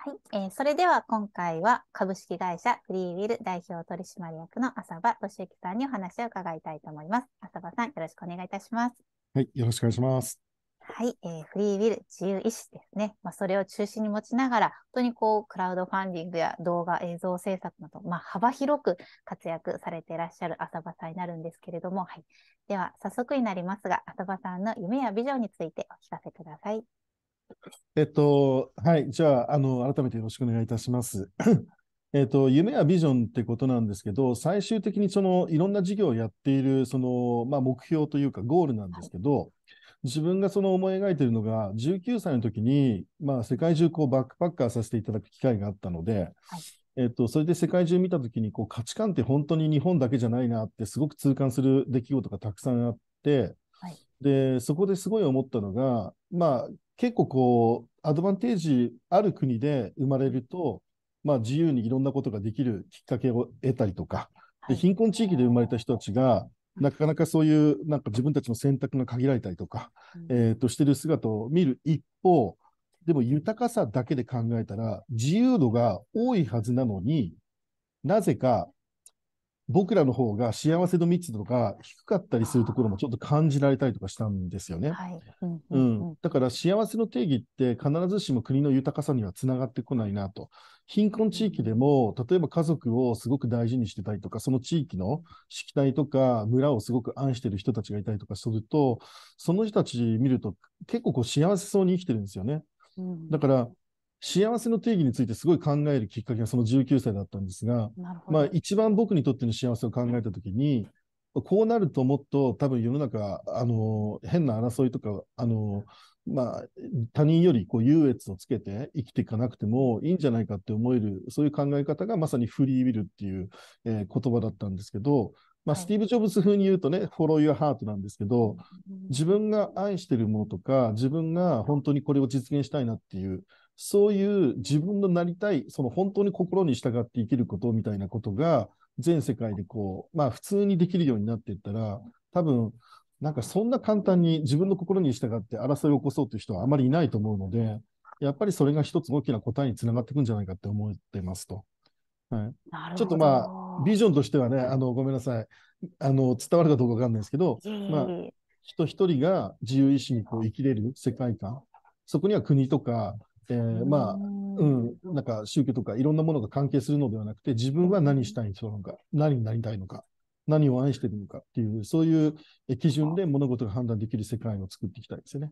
はい、えー、それでは今回は株式会社フリーウィル代表取締役の浅場俊之さんにお話を伺いたいと思います。浅場さん、よろしくお願いいたします。はい、よろしくお願いします。はい、えー、フリーウィル、自由意志ですね。まあ、それを中心に持ちながら、本当にこう、クラウドファンディングや動画、映像制作など、まあ、幅広く活躍されていらっしゃる浅場さんになるんですけれども、はい。では、早速になりますが、浅場さんの夢やビジョンについてお聞かせください。えっと、はい、じゃあ、あの、改めてよろしくお願いいたします。えっと、夢やビジョンってことなんですけど、最終的にそのいろんな事業をやっているその、まあ、目標というかゴールなんですけど、自分がその思い描いているのが、19歳の時に、まあ、世界中こうバックパッカーさせていただく機会があったので、えっと、それで世界中見たときにこう価値観って本当に日本だけじゃないなってすごく痛感する出来事がたくさんあって、はい、でそこですごい思ったのが、まあ、結構こう、アドバンテージある国で生まれると、まあ、自由にいろんなことができるきっかけを得たりとか、で貧困地域で生まれた人たちが、なかなかそういうなんか自分たちの選択が限られたりとか、うん、えー、としてる姿を見る一方、でも豊かさだけで考えたら、自由度が多いはずなのになぜか僕らの方が幸せの密度が低かったりするところもちょっと感じられたりとかしたんですよね。うんだから幸せの定義って必ずしも国の豊かさにはつながってこないなと。貧困地域でも、例えば家族をすごく大事にしてたりとか、その地域の敷帯とか村をすごく愛してる人たちがいたりとかすると、その人たち見ると結構こう幸せそうに生きてるんですよね。だから、幸せの定義についてすごい考えるきっかけがその19歳だったんですが、まあ、一番僕にとっての幸せを考えた時にこうなるともっと多分世の中あの変な争いとかあの、まあ、他人よりこう優越をつけて生きていかなくてもいいんじゃないかって思えるそういう考え方がまさにフリーウィルっていう、えー、言葉だったんですけど、まあ、スティーブ・ジョブズ風に言うとね、はい、フォロー・ユア・ハートなんですけど、自分が愛してるものとか、自分が本当にこれを実現したいなっていうそういう自分のなりたい、その本当に心に従って生きることみたいなことが、全世界でこう、まあ普通にできるようになっていったら、多分、なんかそんな簡単に自分の心に従って争いを起こそうという人はあまりいないと思うので、やっぱりそれが一つ大きな答えにつながっていくんじゃないかって思ってますと。はい、ちょっとまあ、ビジョンとしてはね、あのごめんなさい、あの伝わるかどうかわかんないですけど、まあ、人一人が自由意志にこう生きれる世界観、そこには国とかえー、まあ、うん、なんか宗教とかいろんなものが関係するのではなくて、自分は何したい人なのか、何になりたいのか、何を愛してるのかっていう、そういう基準で物事が判断できる世界を作っていきたいですよね。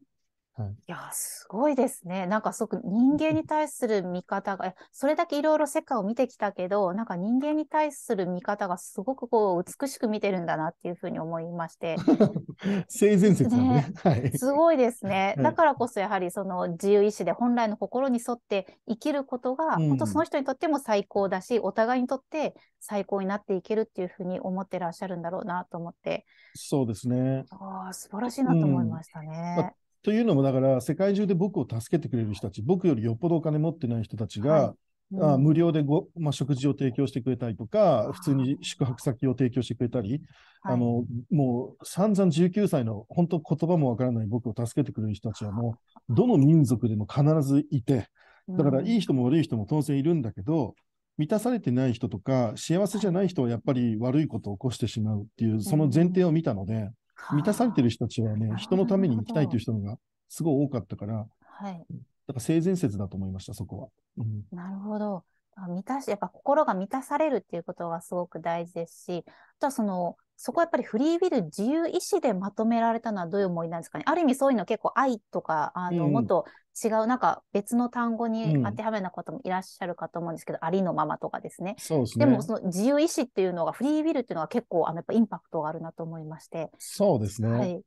い、や、すごいですね。なんかすごく人間に対する見方が、それだけいろいろ世界を見てきたけど、なんか人間に対する見方がすごくこう美しく見てるんだなっていうふうに思いまして。性善説ね、ねはい、すごいですね。だからこそやはりその自由意志で本来の心に沿って生きることが、本当その人にとっても最高だし、お互いにとって最高になっていけるっていうふうに思ってらっしゃるんだろうなと思って。そうですね。ああ、素晴らしいなと思いましたね。うんというのも、だから世界中で僕を助けてくれる人たち、僕よりよっぽどお金持ってない人たちが、はい、あ、うん、無料でご、まあ、食事を提供してくれたりとか、普通に宿泊先を提供してくれたり、はい、あのもう散々19歳の本当言葉もわからない僕を助けてくれる人たちはもう、どの民族でも必ずいて、だからいい人も悪い人も当然いるんだけど、満たされてない人とか、幸せじゃない人はやっぱり悪いことを起こしてしまうっていう、その前提を見たので、満たされてる人たちはね、人のために生きたいという人がすごい多かったから、はい。だから性善説だと思いました、そこは。うん、なるほど。満たし、やっぱ心が満たされるっていうことがすごく大事ですし、あとはその、そこはやっぱりフリービル自由意志でまとめられたのはどういう思いなんですかね。ある意味そういうの結構愛とか、あの、もっと違う、なんか別の単語に当てはめな方もいらっしゃるかと思うんですけど、うん、ありのままとかですね。ですねでも、その自由意志っていうのが、フリービルっていうのは結構、あの、やっぱインパクトがあるなと思いまして。そうですね。はい。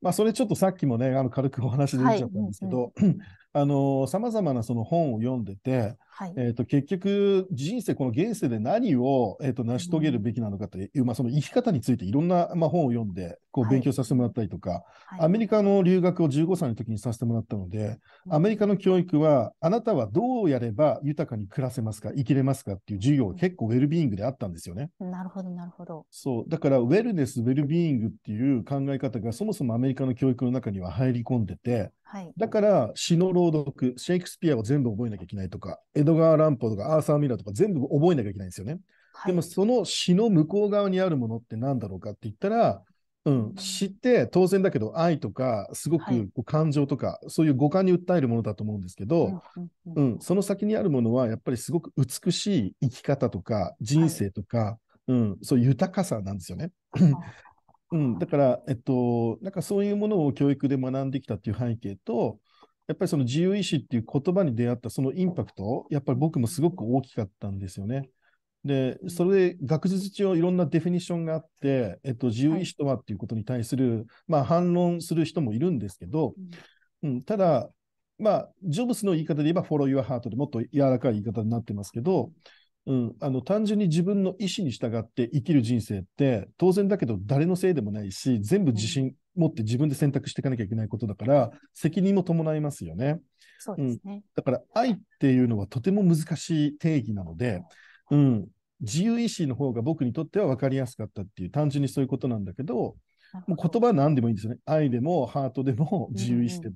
まあ、それちょっとさっきもね、あの、軽くお話で出ちゃったんですけど、はいうんうん あの、さまざまなその本を読んでて、はい、えっ、と、結局、人生、この現世で何を、えっ、ー、と、成し遂げるべきなのかという、うん、まあ、その生き方についていろんな、まあ、本を読んで、こう、勉強させてもらったりとか、はい、アメリカの留学を15歳の時にさせてもらったので、アメリカの教育は、あなたはどうやれば豊かに暮らせますか、生きれますかっていう授業が結構ウェルビーイングであったんですよね。なるほど、なるほど。そう。だから、ウェルネス、ウェルビーイングっていう考え方が、そもそもアメリカの教育の中には入り込んでて、はい、だから詩の朗読、シェイクスピアを全部覚えなきゃいけないとか、エドガー・ランポとかアーサー・ミラーとか全部覚えなきゃいけないんですよね。はい、でもその詩の向こう側にあるものって何だろうかって言ったら、うん、詩って当然だけど愛とかすごくこう感情とか、はい、そういう五感に訴えるものだと思うんですけど、うん、その先にあるものはやっぱりすごく美しい生き方とか人生とか、うん、そういう豊かさなんですよね。うん、だから、えっと、なんかそういうものを教育で学んできたっていう背景と、やっぱりその自由意志っていう言葉に出会ったそのインパクト、やっぱり僕もすごく大きかったんですよね。で、それで学術上いろんなデフィニションがあって、えっと、自由意志とはっていうことに対する、はい、まあ反論する人もいるんですけど、うん、うん、ただ、まあ、ジョブスの言い方で言えば、フォロー・ユア・ハートでもっと柔らかい言い方になってますけど、うん、あの単純に自分の意思に従って生きる人生って当然だけど誰のせいでもないし全部自信持って自分で選択していかなきゃいけないことだから、うん、責任も伴いますよね。そうですね、うん、だから愛っていうのはとても難しい定義なので、うん、自由意志の方が僕にとっては分かりやすかったっていう単純にそういうことなんだけどもう言葉は何でもいいんですよね。愛でもハートでも自由意志でも。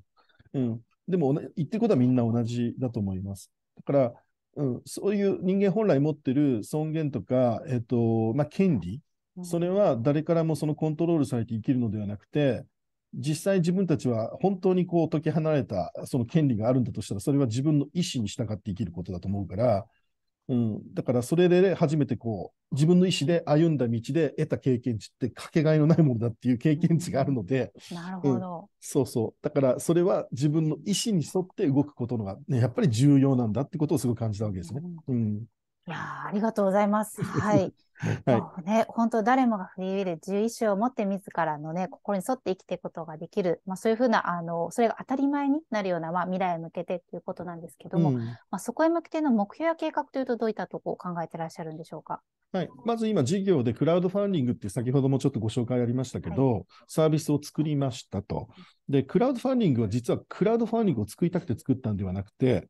うん、うん、でも言ってることはみんな同じだと思います。だからうん、そういう人間本来持ってる尊厳とか、えっとまあ、権利、それは誰からもそのコントロールされて生きるのではなくて、実際自分たちは本当にこう解き離れたその権利があるんだとしたら、それは自分の意思に従って生きることだと思うから、うん、だからそれで初めてこう自分の意思で歩んだ道で得た経験値ってかけがえのないものだっていう経験値があるので、うん、なるほど、うん、そうそうだからそれは自分の意思に沿って動くことのが、ね、やっぱり重要なんだってことをすごく感じたわけですね。うん、うん、いやありがとうございます。はい。はい、ね、本当誰もがフリーウィル、自由意志を持って自らのね、心に沿って生きていくことができる、まあ、そういうふうな、あの、それが当たり前になるような、まあ、未来へ向けてっていうことなんですけども、うん、まあ、そこへ向けての目標や計画というと、どういったとこを考えてらっしゃるんでしょうか。はい、まず今、事業でクラウドファンディングって先ほどもちょっとご紹介ありましたけど、はい、サービスを作りましたと。で、クラウドファンディングは実はクラウドファンディングを作りたくて作ったんではなくて、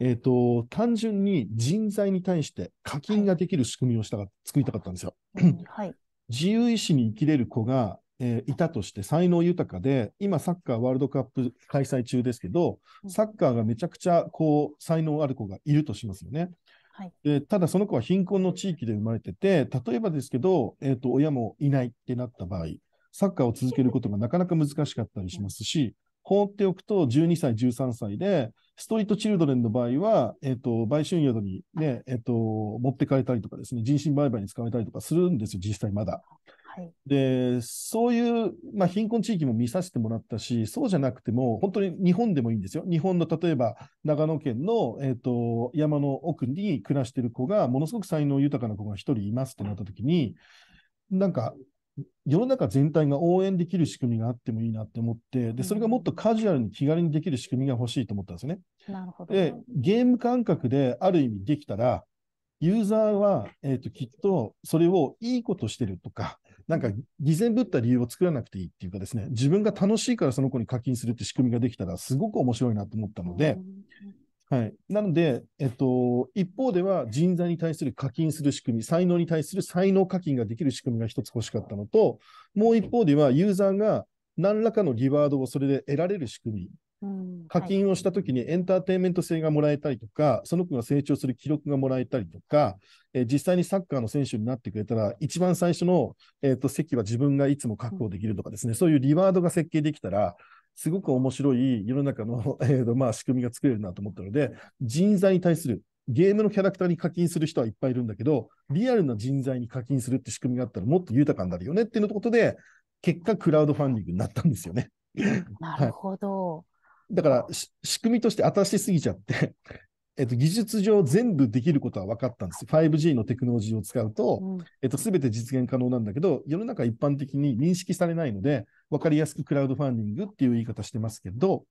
えっ、ー、と、単純に人材に対して課金ができる仕組みをした作りたかったんですよ。はい。自由意志に生きれる子が、えー、いたとして才能豊かで、今サッカーワールドカップ開催中ですけど、サッカーがめちゃくちゃこう才能ある子がいるとしますよね。はい、えー、ただその子は貧困の地域で生まれてて、例えばですけど、えーと親もいないってなった場合、サッカーを続けることがなかなか難しかったりしますし、放っておくと12歳、13歳で、ストリートチルドレンの場合は、えっ、ー、と、売春宿にね、えっ、ー、と、持ってかれたりとかですね、人身売買に使われたりとかするんですよ、実際まだ。はい、で、そういう、まあ、貧困地域も見させてもらったし、そうじゃなくても、本当に日本でもいいんですよ。日本の例えば、長野県の、えーと、と山の奥に暮らしてる子が、ものすごく才能豊かな子が1人いますってなった時に、なんか、世の中全体が応援できる仕組みがあってもいいなって思って、で、それがもっとカジュアルに気軽にできる仕組みが欲しいと思ったんですよね。なるほど。で、ゲーム感覚である意味できたら、ユーザーは、えっ、ー、と、きっと、それをいいことしてるとか、なんか、偽善ぶった理由を作らなくていいっていうかですね、自分が楽しいからその子に課金するって仕組みができたら、すごく面白いなと思ったので、はい。なので、えっと、一方では人材に対する課金する仕組み、才能に対する才能課金ができる仕組みが一つ欲しかったのと、もう一方ではユーザーが何らかのリワードをそれで得られる仕組み、課金をしたときにエンターテインメント性がもらえたりとか、その子が成長する記録がもらえたりとか、え実際にサッカーの選手になってくれたら、一番最初の、えー、と席は自分がいつも確保できるとかですね、そういうリワードが設計できたら、すごく面白い世の中の、えーとまあ、仕組みが作れるなと思ったので、人材に対する、ゲームのキャラクターに課金する人はいっぱいいるんだけど、リアルな人材に課金するって仕組みがあったらもっと豊かになるよねっていうことで、結果、クラウドファンディングになったんですよね。なるほど。はいだから、仕組みとして新しすぎちゃって、えっと、技術上全部できることは分かったんです。5G のテクノロジーを使うと、うん、えっと、すべて実現可能なんだけど、世の中一般的に認識されないので、分かりやすくクラウドファンディングっていう言い方してますけど、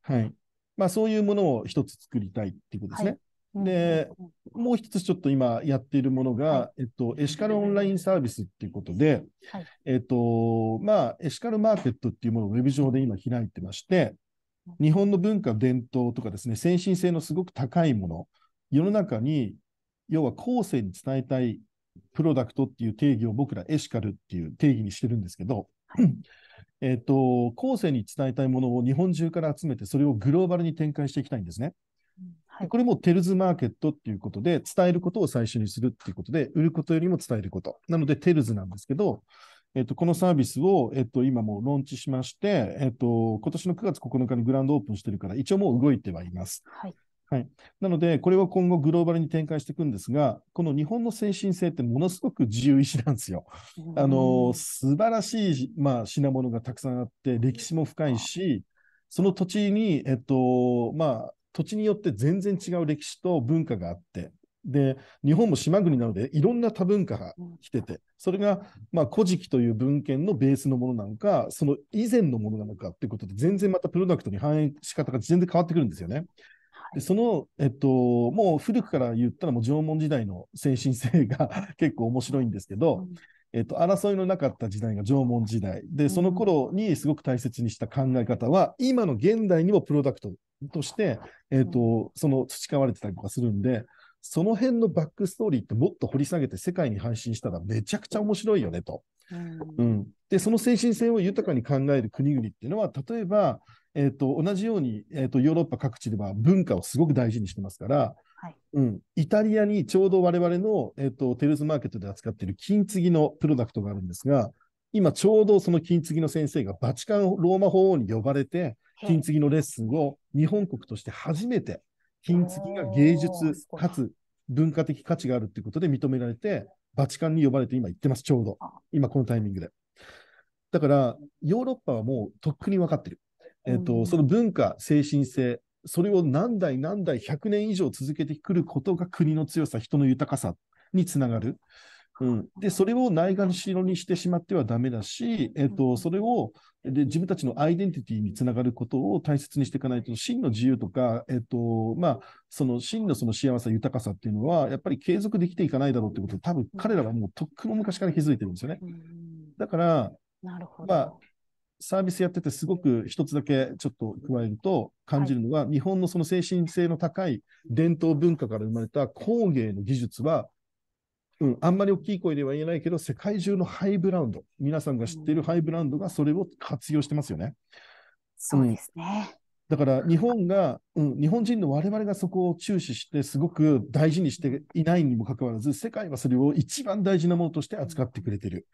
はい。まあ、そういうものを一つ作りたいっていうことですね。はい、で、もう一つちょっと今やっているものが、はい、えっと、エシカルオンラインサービスっていうことで、はい、えっと、まあ、エシカルマーケットっていうものをウェブ上で今開いてまして、日本の文化、伝統とかですね、先進性のすごく高いもの、世の中に、要は後世に伝えたいプロダクトっていう定義を僕らエシカルっていう定義にしてるんですけど、えっと、後世に伝えたいものを日本中から集めて、それをグローバルに展開していきたいんですね。はい、これもテルズマーケットっていうことで、伝えることを最初にするっていうことで、売ることよりも伝えること。なので、テルズなんですけど、えっと、このサービスを、えっと、今もうローンチしまして、えっと、今年の9月9日にグランドオープンしてるから、一応もう動いてはいます。はい。はい、なので、これを今後グローバルに展開していくんですが、この日本の先進性ってものすごく自由意志なんですよ。あの素晴らしい、まあ、品物がたくさんあって、歴史も深いし、その土地に、えっとまあ、土地によって全然違う歴史と文化があって、で日本も島国なのでいろんな多文化が来ててそれが、まあ、古事記という文献のベースのものなのかその以前のものなのかっていうことで全然またプロダクトに反映し方が全然変わってくるんですよね。でその、えっと、もう古くから言ったらもう縄文時代の精神性が 結構面白いんですけど、えっと、争いのなかった時代が縄文時代でその頃にすごく大切にした考え方は、今の現代にもプロダクトとして、えっと、その培われてたりとかするんで。その辺のバックストーリーってもっと掘り下げて世界に配信したらめちゃくちゃ面白いよねと。うん、うん、で、その精神性を豊かに考える国々っていうのは、例えば、えーと、同じように、えーと、ヨーロッパ各地では文化をすごく大事にしてますから、はい、うん、イタリアにちょうど我々の、えーとテルズマーケットで扱っている金継ぎのプロダクトがあるんですが、今ちょうどその金継ぎの先生がバチカンローマ法王に呼ばれて、金継ぎのレッスンを日本国として初めて金継ぎが芸術かつ文化的価値があるということで認められて、バチカンに呼ばれて今行ってます、ちょうど。今このタイミングで。だから、ヨーロッパはもうとっくに分かってる。えっ、ー、と、その文化、精神性、それを何代何代100年以上続けてくることが国の強さ、人の豊かさにつながる。うん、で、それをないがしろにしてしまってはだめだし、えっ、と、それをで自分たちのアイデンティティにつながることを大切にしていかないと、真の自由とか、えっ、と、まあ、その真のその幸せ、豊かさっていうのは、やっぱり継続できていかないだろうってこと多分彼らはもうとっくの昔から気づいてるんですよね。だから、なるほど。まあサービスやっててすごく一つだけちょっと加えると感じるのは、はい、日本のその精神性の高い伝統文化から生まれた工芸の技術はうん、あんまり大きい声では言えないけど、世界中のハイブランド、皆さんが知っているハイブランドがそれを活用してますよね。そうですね。だから日本が、うん、日本人の我々がそこを注視して、すごく大事にしていないにもかかわらず、世界はそれを一番大事なものとして扱ってくれてる。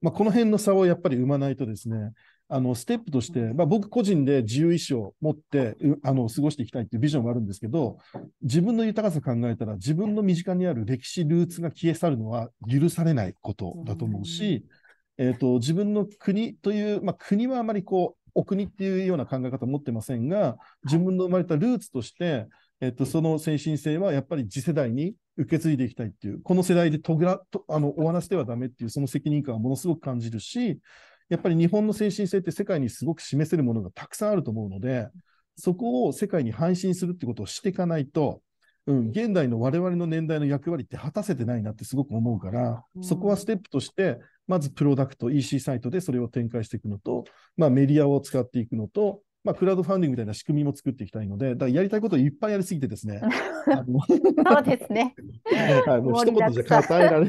まあ、この辺の差をやっぱり生まないとですね、あの、ステップとして、まあ、僕個人で自由意志を持って、あの、過ごしていきたいっていうビジョンがあるんですけど、自分の豊かさ考えたら、自分の身近にある歴史、ルーツが消え去るのは許されないことだと思うし、うえっ、ー、と、自分の国という、まあ、国はあまりこう、お国っていうような考え方を持ってませんが、自分の生まれたルーツとして、えっ、ー、と、その先進性はやっぱり次世代に受け継いでいきたいっていう、この世代でとぐらとあの終わらせてはダメっていう、その責任感をものすごく感じるし、やっぱり日本の精神性って世界にすごく示せるものがたくさんあると思うので、そこを世界に配信するってことをしていかないと、うん、現代の我々の年代の役割って果たせてないなってすごく思うから、そこはステップとして、まずプロダクト、EC サイトでそれを展開していくのと、まあ、メディアを使っていくのと、まあ、クラウドファンディングみたいな仕組みも作っていきたいので、だやりたいこといっぱいやりすぎてですね。そうですね。はい、もう一言じゃ語れ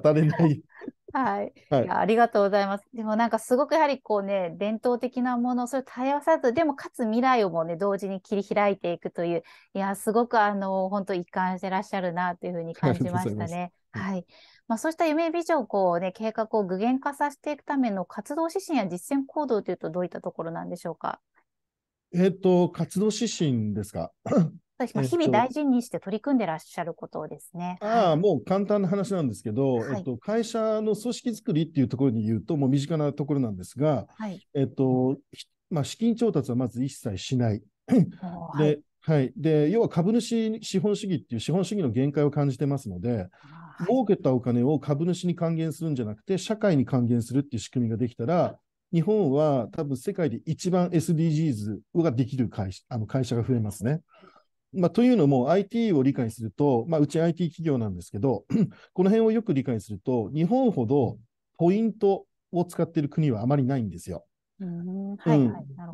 語れないはい、はい、いやありがとうございます。でもなんかすごくやはりこうね伝統的なものそれ絶やさずでもかつ未来をもね同時に切り開いていくといういやすごくあの本当一貫してらっしゃるなというふうに感じましたね。はい。まあ、そうした夢ビジョンこう、ね、計画を具現化させていくための活動指針や実践行動というとどういったところなんでしょうか。えっ、と活動指針ですか。まあ、日々大事にして取り組んでらっしゃることですね。えっと、ああ、もう簡単な話なんですけど、はい、えっと、会社の組織づくりっていうところに言うと、もう身近なところなんですが、はい、えっと、まあ、資金調達はまず一切しない。で、はい、はい、で要は株主資本主義っていう資本主義の限界を感じてますので、儲けたお金を株主に還元するんじゃなくて、社会に還元するっていう仕組みができたら、日本は多分世界で一番 SDGs ができる会あの会社が増えますね。まあ、というのも IT を理解すると、まあ、うち IT 企業なんですけど、この辺をよく理解すると、日本ほどポイントを使っている国はあまりないんですよ。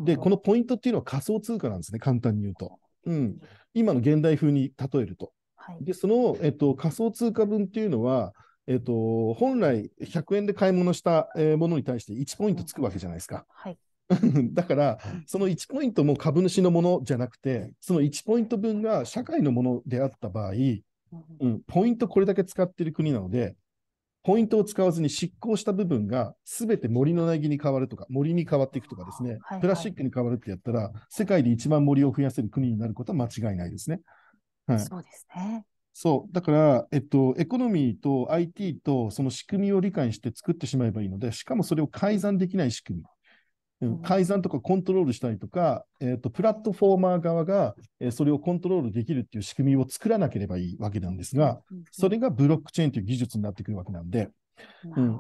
で、このポイントっていうのは仮想通貨なんですね、簡単に言うと。うん、今の現代風に例えると。はい、で、その、えっと、仮想通貨分っていうのは、えっと、本来100円で買い物したものに対して1ポイントつくわけじゃないですか。うん、はいだから、その1ポイントも株主のものじゃなくて、その1ポイント分が社会のものであった場合、うん、ポイントこれだけ使ってる国なので、ポイントを使わずに執行した部分がすべて森の苗木に変わるとか、森に変わっていくとかですね、はいはい、プラスチックに変わるってやったら、世界で一番森を増やせる国になることは間違いないですね。はい、そうですね。そう。だから、えっと、エコノミーと IT とその仕組みを理解して作ってしまえばいいので、しかもそれを改ざんできない仕組み。改ざんとかコントロールしたりとか、えーと、プラットフォーマー側が、えー、それをコントロールできるっていう仕組みを作らなければいいわけなんですが、それがブロックチェーンという技術になってくるわけなんで、うん、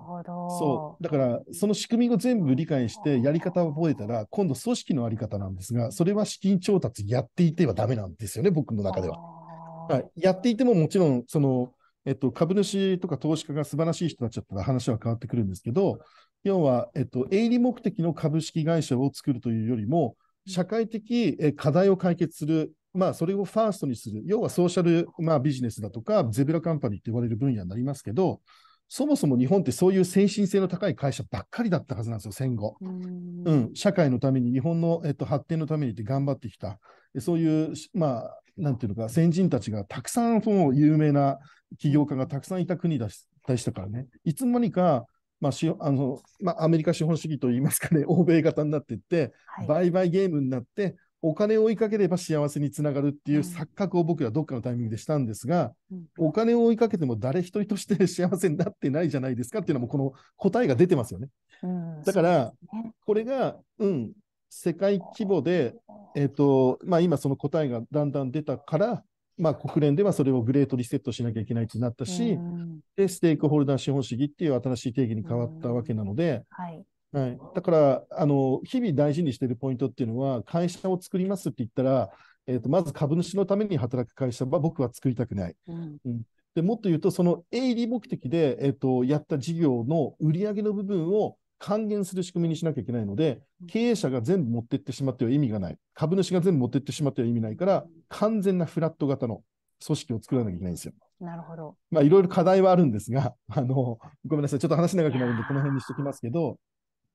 そうだからその仕組みを全部理解してやり方を覚えたら今度組織の在り方なんですがそれは資金調達やっていてはだめなんですよね僕の中では。はい、やっていてももちろんその、えっと、株主とか投資家が素晴らしい人たちだったら話は変わってくるんですけど要は、えっと、営利目的の株式会社を作るというよりも、社会的課題を解決する、まあ、それをファーストにする、要はソーシャル、まあ、ビジネスだとか、ゼブラカンパニーって言われる分野になりますけど、そもそも日本ってそういう精神性の高い会社ばっかりだったはずなんですよ、戦後。うん社会のために、日本の、えっと、発展のためにって頑張ってきた、そういう、まあ、なんていうのか、先人たちがたくさん、有名な起業家がたくさんいた国だしでしたからね。いつの間にかまあしあのまあ、アメリカ資本主義といいますかね、欧米型になっていって、はい、売買ゲームになって、お金を追いかければ幸せにつながるっていう錯覚を僕らどっかのタイミングでしたんですが、うん、お金を追いかけても誰一人として 幸せになってないじゃないですかっていうのもこの答えが出てますよね。うん、だから、これが、うん、世界規模で、えーとまあ、今その答えがだんだん出たから、まあ、国連ではそれをグレートリセットしなきゃいけないってなったし、うん、でステークホルダー資本主義っていう新しい定義に変わったわけなので、うん、はい、はい、だからあの日々大事にしているポイントっていうのは会社を作りますって言ったら、えーと、まず株主のために働く会社は僕は作りたくない。うん、うん、でもっと言うとその営利目的で、えーと、とやった事業の売り上げの部分を還元する仕組みにしなきゃいけないので、経営者が全部持ってってしまっては意味がない。株主が全部持ってってしまっては意味ないから、完全なフラット型の組織を作らなきゃいけないんですよ。なるほど。まあ、いろいろ課題はあるんですが、あの、ごめんなさい。ちょっと話長くなるんで、この辺にしときますけど、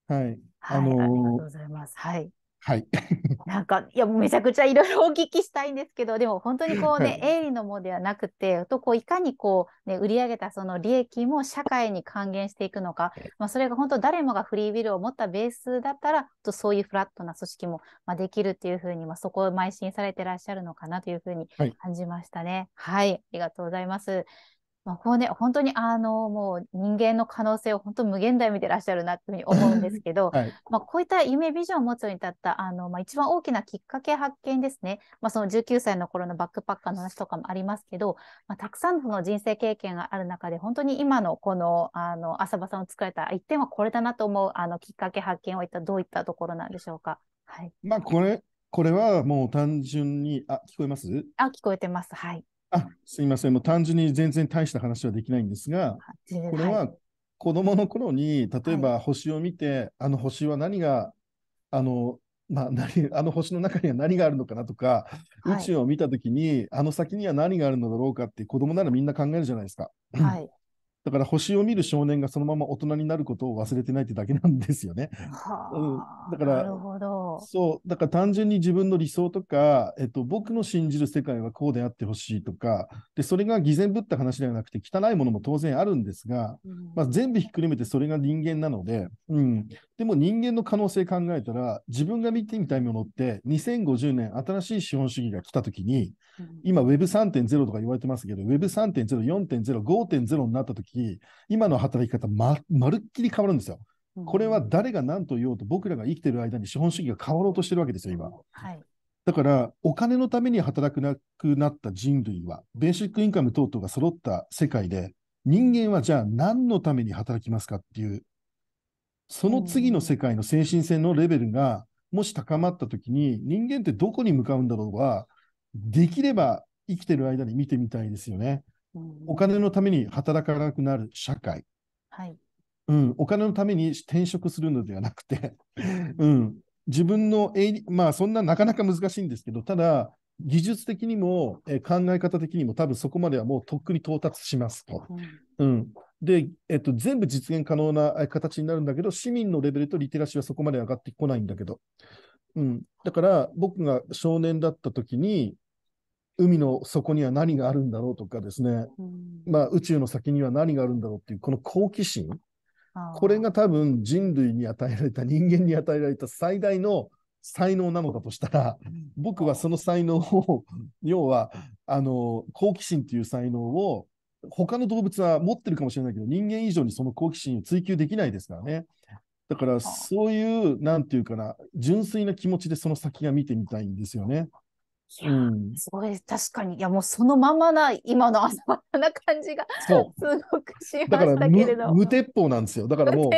はい。はい、あのー、ありがとうございます。はい。はい。なんか、いや、めちゃくちゃいろいろお聞きしたいんですけど、でも本当にこうね、営利のものではなくて、とこういかにこう、ね、売り上げたその利益も社会に還元していくのか、まあ、それが本当誰もがフリービルを持ったベースだったら、とそういうフラットな組織も、まあ、できるっていうふうに、まあ、そこを邁進されてらっしゃるのかなというふうに感じましたね。はい、はい、ありがとうございます。まあ、こうね、本当にあの、もう人間の可能性を本当無限大見てらっしゃるなというふうに思うんですけど、はい、まあ、こういった夢ビジョンを持つように至った、あの、まあ、一番大きなきっかけ発見ですね。まあ、その19歳の頃のバックパッカーの話とかもありますけど、まあ、たくさんのの人生経験がある中で、本当に今のこの、あの、浅場さんを作られた一点はこれだなと思う、あの、きっかけ発見は一体どういったところなんでしょうか。はい。まあ、これ、これはもう単純に、あ、聞こえますあ、聞こえてます。はい。あすみません、もう単純に全然大した話はできないんですが、これは子どもの頃に、例えば星を見て、はい、あの星は何が、あのまあ 何、あの星の中には何があるのかなとか、はい、宇宙を見たときに、あの先には何があるのだろうかって、子供ならみんな考えるじゃないですか。はいだから星を見る少年がそのまま大人になることを忘れてないってだけなんですよね。はあ、うん、だからなるほど。そう、だから単純に自分の理想とか、えっと、僕の信じる世界はこうであってほしいとか、で、それが偽善ぶった話ではなくて、汚いものも当然あるんですが、うん、まあ、全部ひっくるめてそれが人間なので、うん、でも人間の可能性考えたら、自分が見てみたいものって、2050年新しい資本主義が来たときに、今 Web3.0 とか言われてますけど、Web3.0、4.0、5.0になったとき、今の働き方ま、まるっきり変わるんですよ。これは誰が何と言おうと、僕らが生きてる間に資本主義が変わろうとしてるわけですよ、今。はい、だから、お金のために働くなくなった人類は、ベーシックインカム等々が揃った世界で、人間はじゃあ何のために働きますかっていうその次の世界の精神性のレベルが、もし高まった時に、人間ってどこに向かうんだろうは、できれば生きてる間に見てみたいですよね。お金のために働かなくなる社会。はい。うん、お金のために転職するのではなくて うん、自分の、まあそんななかなか難しいんですけど、ただ、技術的にも、えー、考え方的にも多分そこまではもうとっくに到達しますと。うん、うん、で、えっと、全部実現可能な形になるんだけど、市民のレベルとリテラシーはそこまで上がってこないんだけど。うん、だから僕が少年だった時に、海の底には何があるんだろうとかですね、うん、まあ、宇宙の先には何があるんだろうっていうこの好奇心これが多分人類に与えられた人間に与えられた最大の才能なのだとしたら、僕はその才能を、要は、あの、好奇心という才能を、他の動物は持ってるかもしれないけど、人間以上にその好奇心を追求できないですからね。だから、そういう、なんていうかな、純粋な気持ちでその先が見てみたいんですよね。うん、すごい確かにいやもうそのままな今の朝まな感じがすごくしましたけれど無鉄砲なんですよだからも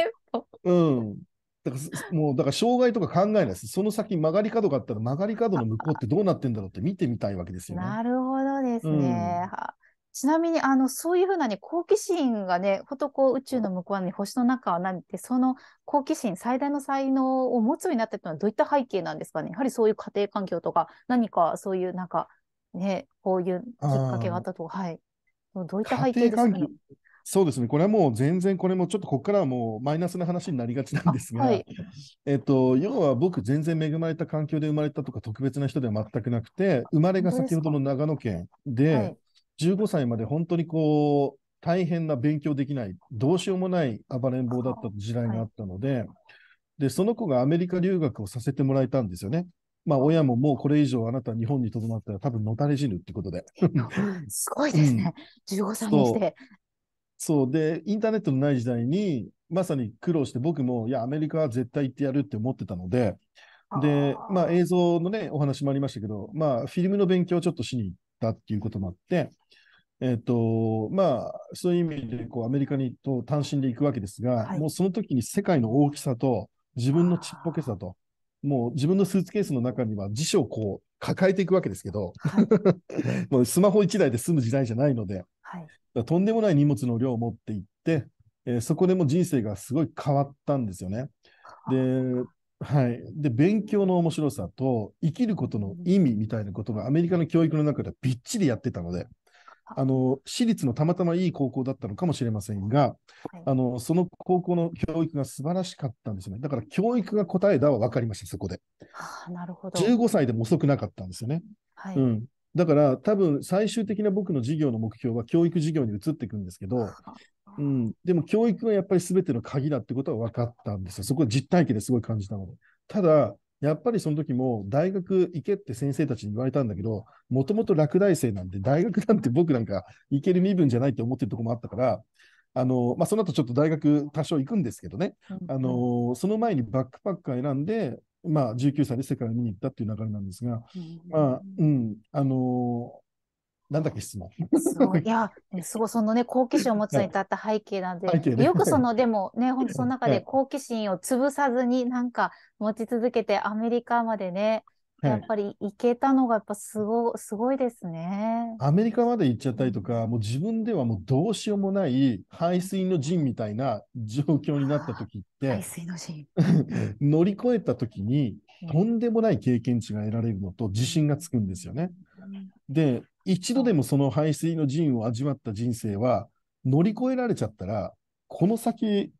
う、うん、だからもうだから障害とか考えないです。その先曲がり角があったら曲がり角の向こうってどうなってんだろうって見てみたいわけですよね。なるほどですね。うん、ちなみにあのそういうふうな、ね、好奇心がね、ほとこう宇宙の向こうに、星の中は何てその好奇心最大の才能を持つようになったというのはどういった背景なんですかね。やはりそういう家庭環境とか何かそういうなんかねこういうきっかけがあったとはい。どういった背景ですかね。そうですね、これはもう全然、これもちょっとここからはもうマイナスな話になりがちなんですが、はい、えっと、要は僕、全然恵まれた環境で生まれたとか、特別な人では全くなくて、生まれが先ほどの長野県で、15歳まで本当にこう、大変な勉強できない、どうしようもない暴れん坊だった時代があったので、で、その子がアメリカ留学をさせてもらえたんですよね。まあ、親ももうこれ以上あなた日本にとどまったら多分のたれ死ぬってことで。すごいですね。うん、15歳にして。そうで、インターネットのない時代に、まさに苦労して、僕も、いや、アメリカは絶対行ってやるって思ってたので、で、まあ、映像のね、お話もありましたけど、まあ、フィルムの勉強をちょっとしに行ったっていうこともあって、えっ、ー、と、まあ、そういう意味で、こう、アメリカにと単身で行くわけですが、はい、もうその時に世界の大きさと、自分のちっぽけさと、もう自分のスーツケースの中には辞書をこう、抱えていくわけですけど、はい、もうスマホ1台で済む時代じゃないので、はい、とんでもない荷物の量を持っていって、えー、そこでも人生がすごい変わったんですよね。で、はい、で勉強の面白さと生きることの意味みたいなことがアメリカの教育の中ではびっちりやってたので。あの私立のたまたまいい高校だったのかもしれませんが、はい、あのその高校の教育が素晴らしかったんですよね。だから教育が答えだは分かりました、そこで。はあ、なるほど15歳でも遅くなかったんですよね。はい、うん、だから多分最終的な僕の事業の目標は教育事業に移っていくんですけど、うん、でも教育がやっぱり全ての鍵だってことは分かったんですよ。そこは実体験ですごい感じたので。ただ、やっぱりその時も大学行けって先生たちに言われたんだけど、もともと落第生なんで、大学なんて僕なんか行ける身分じゃないって思ってるとこもあったから、あのまあ、その後ちょっと大学多少行くんですけどね、うんうん、あのその前にバックパッカー選んで、まあ、19歳で世界を見に行ったっていう流れなんですが、まあ、うん、あのなんだっけ質問。いや、すごい、そのね、好奇心を持つに至った背景なんで、ね、よくその、でもね、本当その中で好奇心を潰さずに、なんか持ち続けて、アメリカまでね、やっぱり行けたのがやっぱすごすごいですね。アメリカまで行っちゃったりとか、もう自分ではもうどうしようもない排水の陣みたいな状況になった時って、排水の陣 乗り越えた時に、とんでもない経験値が得られるのと自信がつくんですよね。で、一度でもその排水の陣を味わった人生は、乗り越えられちゃったら、この先、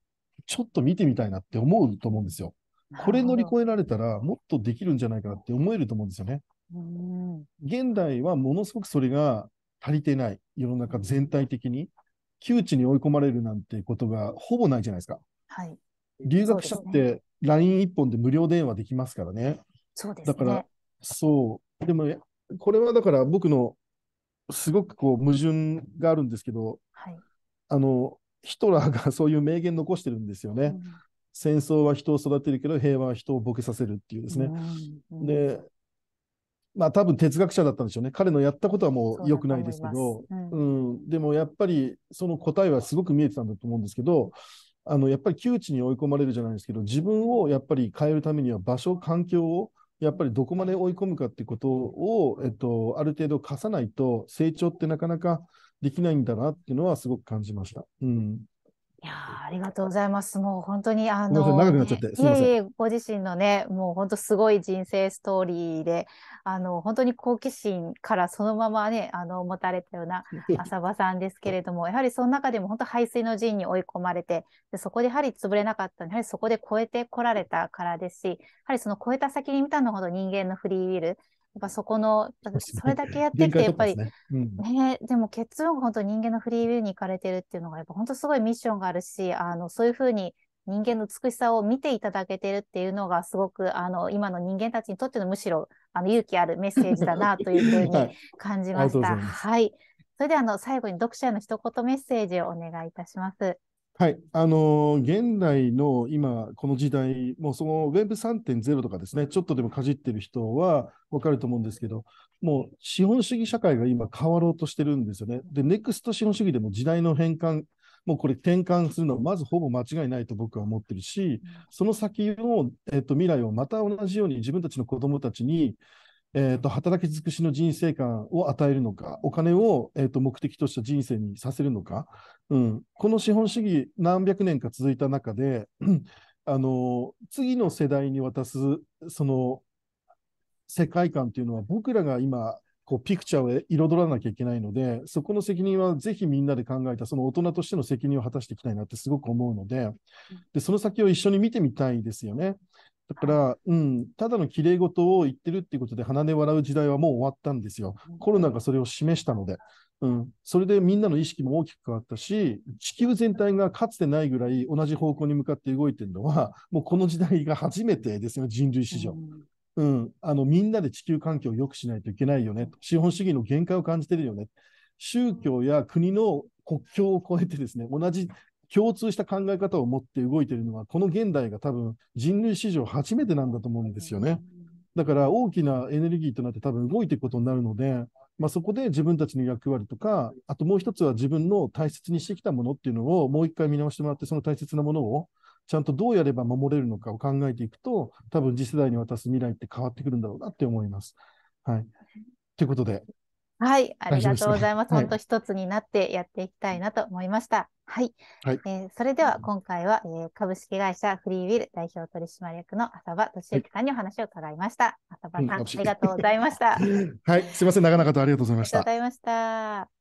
ちょっと見てみたいなって思うと思うんですよ。これ乗り越えられたら、もっとできるんじゃないかなって思えると思うんですよね。うん、現代はものすごくそれが足りてない、世の中全体的に、窮地に追い込まれるなんてことがほぼないじゃないですか。はい、留学者って、LINE1 本で無料電話できますからね。そうですねだから、そう。でも、ね、これはだから僕のすごくこう矛盾があるんですけど、はい、あのヒトラーがそういう名言残してるんですよね。うん戦争は人を育てるけど平和は人をボケさせるっていうですね。でまあ多分哲学者だったんでしょうね彼のやったことはもう良くないですけど、うん、うん、でもやっぱりその答えはすごく見えてたんだと思うんですけどあのやっぱり窮地に追い込まれるじゃないですけど自分をやっぱり変えるためには場所環境をやっぱりどこまで追い込むかっていうことを、えっと、ある程度課さないと成長ってなかなかできないんだなっていうのはすごく感じました。うんいやありがとうございます。もう本当にあの、長くなっちゃって、いえいえ、ご自身のね、もう本当すごい人生ストーリーで、あの、本当に好奇心からそのままね、あの、持たれたような浅場さんですけれども、やはりその中でも本当排水の陣に追い込まれて、でそこでやはり潰れなかったので、やはりそこで超えてこられたからですし、やはりその超えた先に見たのほど人間のフリーウィル、っぱそこの、それだけやってて、やっぱり、ね、ね、でも結論が本当人間のフリーウィルに行かれてるっていうのが、やっぱ本当すごいミッションがあるし、あの、そういうふうに人間の美しさを見ていただけてるっていうのが、すごく、あの、今の人間たちにとってのむしろ、あの、勇気あるメッセージだなというふうに 感じました。はい、はい。それでは、あの、最後に読者への一言メッセージをお願いいたします。はい、あのー、現代の今、この時代、もうその Web3.0 とかですね、ちょっとでもかじってる人は分かると思うんですけど、もう資本主義社会が今変わろうとしてるんですよね。で、ネクスト資本主義でも時代の変換、もうこれ転換するのはまずほぼ間違いないと僕は思ってるし、その先の、えっと、未来をまた同じように自分たちの子供たちに、えーと、働き尽くしの人生観を与えるのか、お金を、えーと、と目的とした人生にさせるのか、うん、この資本主義、何百年か続いた中で、あの次の世代に渡すその世界観というのは、僕らが今、こうピクチャーを彩らなきゃいけないので、そこの責任はぜひみんなで考えた、その大人としての責任を果たしていきたいなってすごく思うので、でその先を一緒に見てみたいですよね。だから、うん、ただのきれい事を言ってるっていうことで鼻で笑う時代はもう終わったんですよ。コロナがそれを示したので。うん、それでみんなの意識も大きく変わったし、地球全体がかつてないぐらい同じ方向に向かって動いてるのは、もうこの時代が初めてですよ、人類史上。うんうん、あのみんなで地球環境を良くしないといけないよね、資本主義の限界を感じてるよね、宗教や国の国境を越えてですね、同じ共通した考え方を持って動いているのは、この現代が多分人類史上初めてなんだと思うんですよね。だから大きなエネルギーとなって多分動いていくことになるので、まあ、そこで自分たちの役割とか、あともう一つは自分の大切にしてきたものっていうのをもう一回見直してもらって、その大切なものをちゃんとどうやれば守れるのかを考えていくと、多分次世代に渡す未来って変わってくるんだろうなって思います。はい。ということで、はい、ありがとうございます。本当、ね、一つになってやっていきたいなと思いました。はい。はい、えー、それでは今回は、えー、株式会社フリーウィル代表取締役の浅場俊之さんにお話を伺いました。はい、浅場さん、うん、ありがとうございました。はい、すみません、長々とありがとうございました。ありがとうございました。